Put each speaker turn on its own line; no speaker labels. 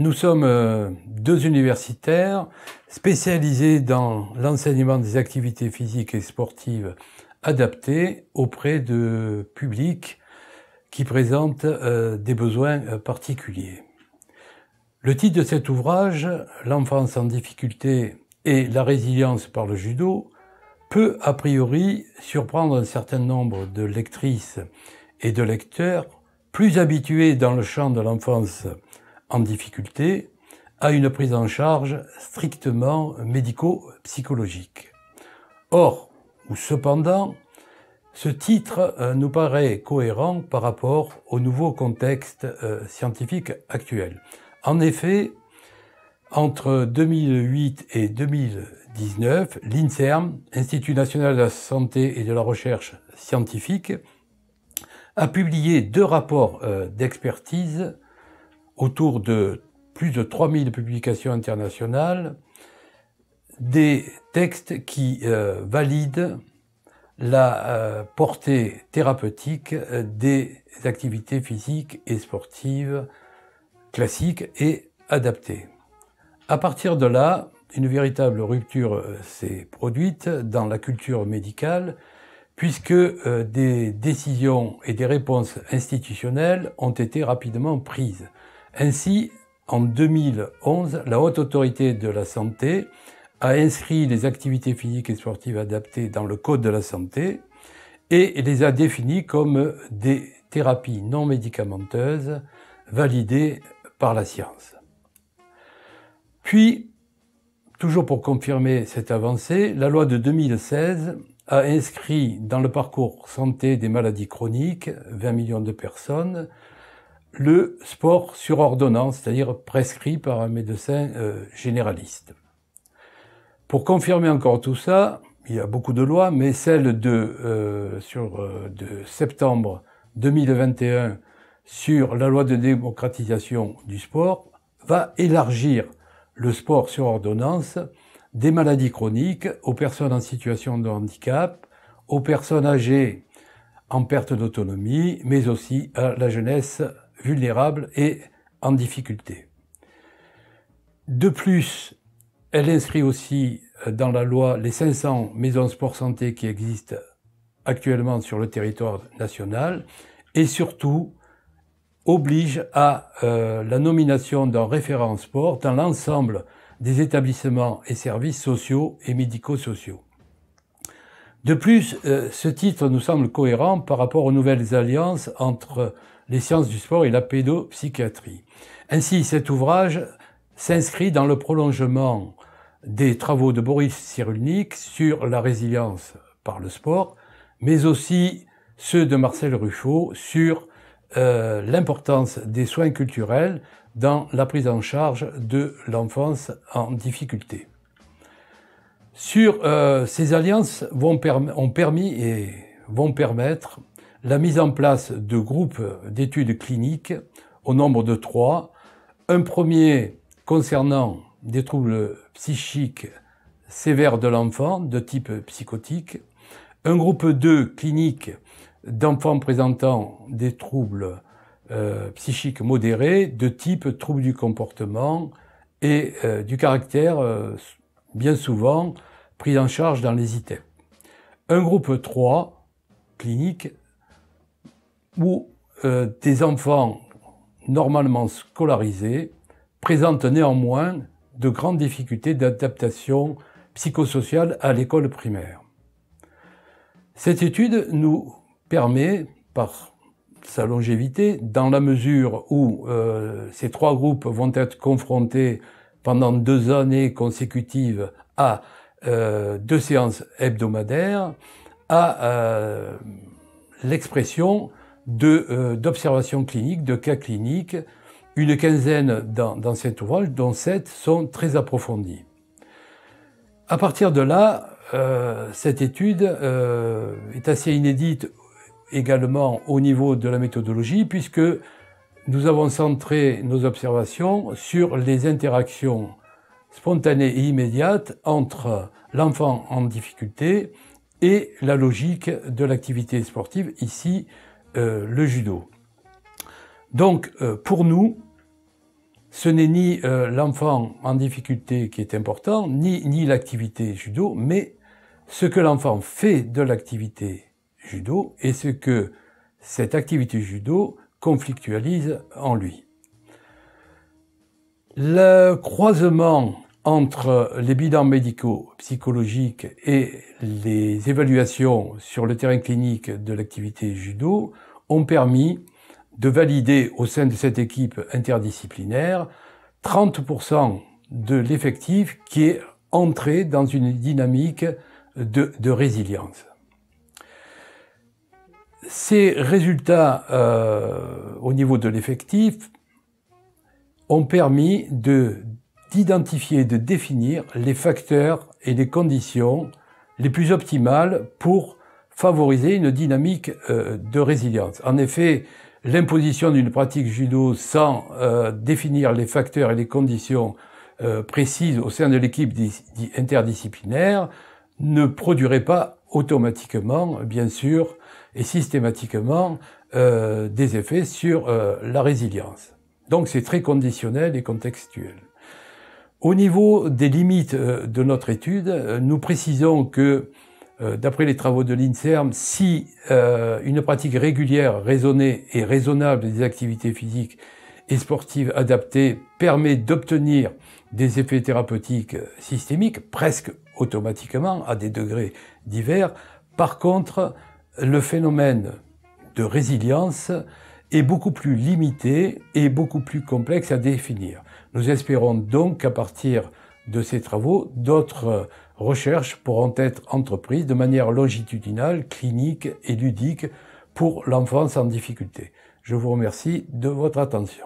Nous sommes euh, deux universitaires spécialisés dans l'enseignement des activités physiques et sportives adaptées auprès de publics qui présentent euh, des besoins euh, particuliers. Le titre de cet ouvrage, L'enfance en difficulté et la résilience par le judo, peut a priori surprendre un certain nombre de lectrices et de lecteurs plus habitués dans le champ de l'enfance en difficulté à une prise en charge strictement médico-psychologique. Or, ou cependant, ce titre euh, nous paraît cohérent par rapport au nouveau contexte euh, scientifique actuel. En effet, entre 2008 et 2019, l'INSERM, Institut national de la santé et de la recherche scientifique, a publié deux rapports euh, d'expertise autour de plus de 3000 publications internationales, des textes qui euh, valident la euh, portée thérapeutique euh, des activités physiques et sportives classiques et adaptées. À partir de là, une véritable rupture s'est produite dans la culture médicale puisque des décisions et des réponses institutionnelles ont été rapidement prises. Ainsi, en 2011, la Haute Autorité de la Santé a inscrit les activités physiques et sportives adaptées dans le Code de la santé et les a définies comme des thérapies non médicamenteuses validées par la science. Puis, toujours pour confirmer cette avancée, la loi de 2016 a inscrit dans le parcours santé des maladies chroniques 20 millions de personnes le sport sur ordonnance, c'est-à-dire prescrit par un médecin euh, généraliste. Pour confirmer encore tout ça, il y a beaucoup de lois, mais celle de, euh, sur, euh, de septembre 2021 sur la loi de démocratisation du sport va élargir le sport sur ordonnance des maladies chroniques aux personnes en situation de handicap, aux personnes âgées en perte d'autonomie, mais aussi à la jeunesse vulnérables et en difficulté. De plus, elle inscrit aussi euh, dans la loi les 500 maisons sport santé qui existent actuellement sur le territoire national et surtout oblige à euh, la nomination d'un référent sport dans l'ensemble des établissements et services sociaux et médico-sociaux. De plus, euh, ce titre nous semble cohérent par rapport aux nouvelles alliances entre les sciences du sport et la pédopsychiatrie. Ainsi, cet ouvrage s'inscrit dans le prolongement des travaux de Boris Cyrulnik sur la résilience par le sport, mais aussi ceux de Marcel Ruffaut sur euh, l'importance des soins culturels dans la prise en charge de l'enfance en difficulté. Sur euh, ces alliances vont ont permis et vont permettre la mise en place de groupes d'études cliniques au nombre de trois, un premier concernant des troubles psychiques sévères de l'enfant de type psychotique, un groupe 2 clinique d'enfants présentant des troubles euh, psychiques modérés de type troubles du comportement et euh, du caractère euh, bien souvent pris en charge dans les ITEP. Un groupe 3 clinique où euh, des enfants normalement scolarisés présentent néanmoins de grandes difficultés d'adaptation psychosociale à l'école primaire. Cette étude nous permet, par sa longévité, dans la mesure où euh, ces trois groupes vont être confrontés pendant deux années consécutives à euh, deux séances hebdomadaires, à l'expression euh, d'observations cliniques, de cas cliniques, une quinzaine dans, dans cet ouvrage, dont sept sont très approfondis. À partir de là, euh, cette étude euh, est assez inédite également au niveau de la méthodologie, puisque nous avons centré nos observations sur les interactions spontanées et immédiates entre l'enfant en difficulté et la logique de l'activité sportive, ici euh, le judo. Donc euh, pour nous, ce n'est ni euh, l'enfant en difficulté qui est important, ni, ni l'activité judo, mais ce que l'enfant fait de l'activité judo et ce que cette activité judo conflictualise en lui. Le croisement entre les bilans médicaux, psychologiques et les évaluations sur le terrain clinique de l'activité judo ont permis de valider au sein de cette équipe interdisciplinaire 30% de l'effectif qui est entré dans une dynamique de, résilience. Ces résultats euh, au niveau de l'effectif ont permis de d'identifier et de définir les facteurs et les conditions les plus optimales pour favoriser une dynamique euh, de résilience. En effet, l'imposition d'une pratique judo sans euh, définir les facteurs et les conditions euh, précises au sein de l'équipe interdisciplinaire ne produirait pas automatiquement, bien sûr, et systématiquement des effets sur la résilience. Donc c'est très conditionnel et contextuel. Au niveau des limites euh, de notre étude, euh, nous précisons que, euh, d'après les travaux de l'INSERM, si une pratique régulière, raisonnée et raisonnable des activités physiques et sportives adaptées permet d'obtenir des effets thérapeutiques systémiques, presque automatiquement, à des degrés divers, par contre, le phénomène de résilience est beaucoup plus limité et beaucoup plus complexe à définir. Nous espérons donc qu'à partir de ces travaux, d'autres recherches pourront être entreprises de manière longitudinale, clinique et ludique pour l'enfance en difficulté. Je vous remercie de votre attention.